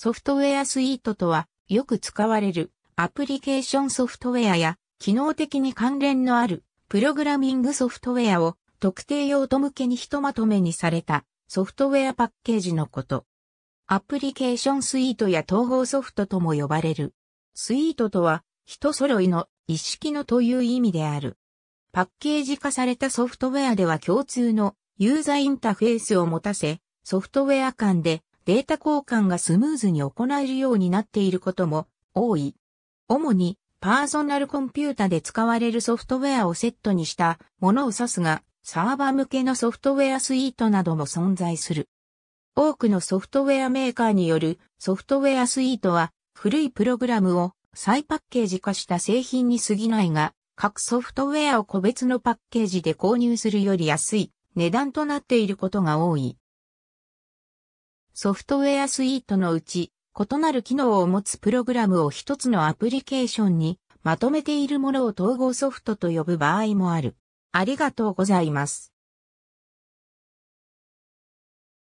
ソフトウェアスイートとは、よく使われるアプリケーションソフトウェアや、機能的に関連のあるプログラミングソフトウェアを特定用途向けにひとまとめにされたソフトウェアパッケージのこと。アプリケーションスイートや統合ソフトとも呼ばれる。スイートとは、人揃いの一式のという意味である。パッケージ化されたソフトウェアでは共通のユーザーインターフェースを持たせ、ソフトウェア間でデータ交換がスムーズに行えるようになっていることも多い。主にパーソナルコンピュータで使われるソフトウェアをセットにしたものを指すが、サーバー向けのソフトウェアスイートなども存在する。多くのソフトウェアメーカーによるソフトウェアスイートは古いプログラムを再パッケージ化した製品に過ぎないが、各ソフトウェアを個別のパッケージで購入するより安い値段となっていることが多い。ソフトウェアスイートのうち、異なる機能を持つプログラムを一つのアプリケーションにまとめているものを統合ソフトと呼ぶ場合もある。ありがとうございます。